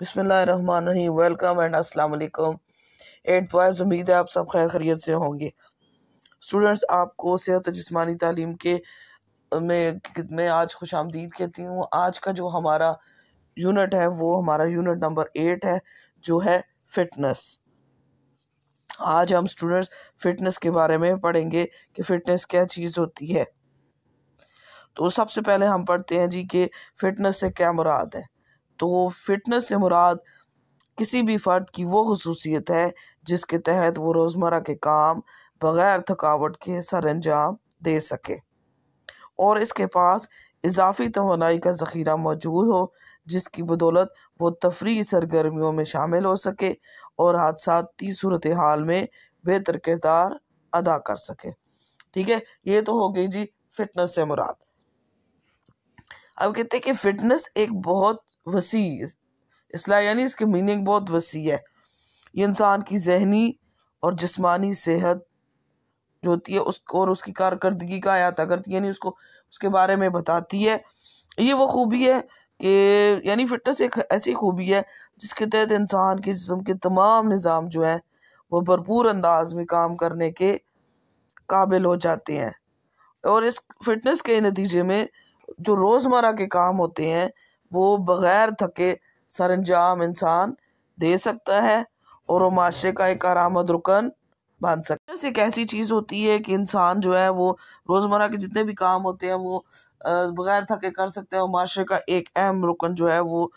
बिसमीम welcome and अस्सलाम वालेकुम एट बॉयज़ उम्मीद है आप सब खैर खरीत से होंगे स्टूडेंट्स आपको सेहत और जिसमानी तालीम के में मैं आज खुश आमदीद कहती हूँ आज का जो हमारा यूनिट है वो हमारा यूनिट नंबर एट है जो है फिटनेस आज हम स्टूडेंट्स फिटनेस के बारे में पढ़ेंगे कि फ़िटनेस क्या चीज़ होती है तो सबसे पहले हम पढ़ते हैं जी कि फ़िटनेस से क्या मुराद है तो फिटनेस से मुराद किसी भी फ़र्द की वो खसूसियत है जिसके तहत वो रोज़मर्रा के काम बग़ैर थकावट के सर अंजाम दे सके और इसके पास इजाफी तोनाई का ज़ख़ीरा मौजूद हो जिसकी बदौलत वो तफरी सरगर्मियों में शामिल हो सके और हादसाती सूरत हाल में बेहतर किरदार अदा कर सके ठीक है ये तो हो गई जी फिटनेस से मुराद अब कहते हैं कि फिटनेस एक बहुत वसी इसलाह यानी इसके मीनिंग बहुत वसी है ये इंसान की जहनी और जिस्मानी सेहत जो होती है उसको और उसकी कारकर्दगी का अहाता करती है यानी उसको उसके बारे में बताती है ये वो खूबी है कि यानी फिटनेस एक ऐसी खूबी है जिसके तहत इंसान के जिसम के तमाम निज़ाम जो हैं वो भरपूर अंदाज में काम करने के काबिल हो जाते हैं और इस फिटनेस के नतीजे में जो रोज़मर्रा के काम होते हैं वो बग़ैर थके सर अंजाम इंसान दे सकता है और वो माशरे का एक आरामद रुकन बन सकता है एक ऐसी चीज़ होती है कि इंसान जो है वो रोज़मर्रा के जितने भी काम होते हैं वो बग़ैर थके कर सकते हैं और माशरे का एक अहम रुकन जो है वो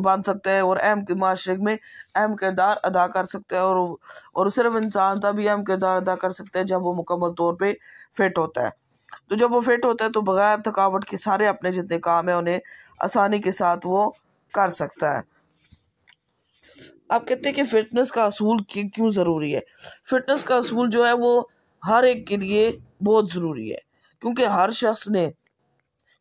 बन सकता है और अहम माशरे में अहम किरदार अदा कर सकता है और और सिर्फ इंसान तभी अहम किरदार अदा कर सकता है जब वो मुकम्मल तौर पर फिट होता है तो जब वो फिट होता है तो बग़ैर थकावट के सारे अपने जितने काम हैं उन्हें आसानी के साथ वो कर सकता है आप कहते हैं कि फ़िटनेस का असूल क्यों ज़रूरी है फ़िटनेस का असूल जो है वो हर एक के लिए बहुत ज़रूरी है क्योंकि हर शख्स ने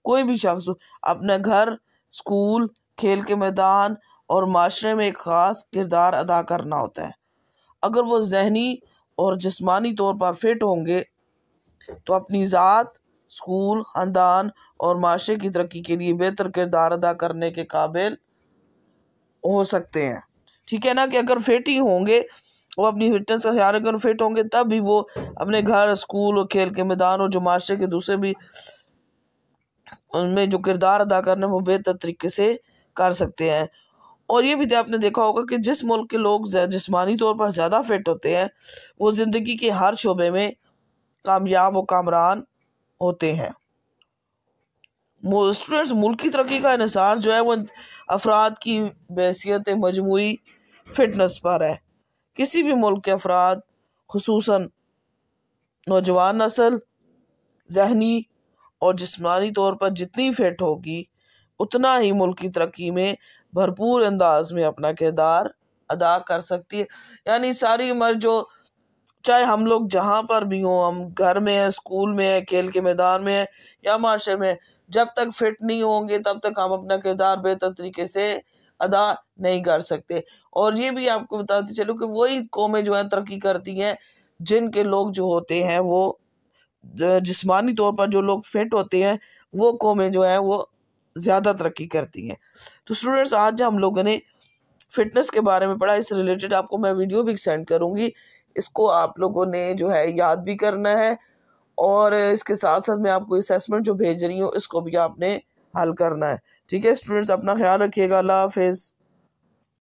कोई भी शख्स अपने घर स्कूल खेल के मैदान और माशरे में एक ख़ास किरदार अदा करना होता है अगर वो जहनी और जिस्मानी तौर पर फिट होंगे तो अपनी ज़ात स्कूल ख़ानदान और माशरे की तरक्की के लिए बेहतर किरदार अदा करने के काबिल हो सकते हैं ठीक है ना कि अगर फिट ही होंगे वो अपनी फिटनेस का ख्याल रखें फिट होंगे तब भी वो अपने घर स्कूल और खेल के मैदान और जो माशरे के दूसरे भी उनमें जो किरदार अदा करने वो बेहतर तरीके से कर सकते हैं और ये भी तो आपने देखा होगा कि जिस मुल्क के लोग जिसमानी तौर पर ज़्यादा फिट होते हैं वो ज़िंदगी के हर शोबे में कामयाब व कामरान होते हैं स्टूडेंट्स मुल्क की तरक्की का इसार जो है वो अफराद की बैसीत मजमू फिटनेस पर है किसी भी मुल्क के अफराद खसूस नौजवान नस्ल जहनी और जिसमानी तौर पर जितनी फिट होगी उतना ही मुल्क की तरक्की में भरपूर अंदाज में अपना किरदार अदा कर सकती है यानी सारी उम्र जो चाहे हम लोग जहाँ पर भी हों हम घर में हैं स्कूल में हैं खेल के मैदान में हैं या माशरे में जब तक फिट नहीं होंगे तब तक हम अपना किरदार बेहतर तरीके से अदा नहीं कर सकते और ये भी आपको बताते चलो कि वही कौमें जो हैं तरक्की करती हैं जिनके लोग जो होते हैं वो जिसमानी तौर पर जो लोग फिट होते हैं वो कौमें जो हैं वो ज़्यादा तरक्की करती हैं तो स्टूडेंट्स आज हम लोगों ने फिटनेस के बारे में पढ़ा इस रिलेटेड आपको मैं वीडियो भी सेंड करूँगी इसको आप लोगों ने जो है याद भी करना है और इसके साथ साथ मैं आपको असेसमेंट जो भेज रही हूँ इसको भी आपने हल करना है ठीक है स्टूडेंट्स अपना ख्याल रखिएगा अल्लाह हाफिज़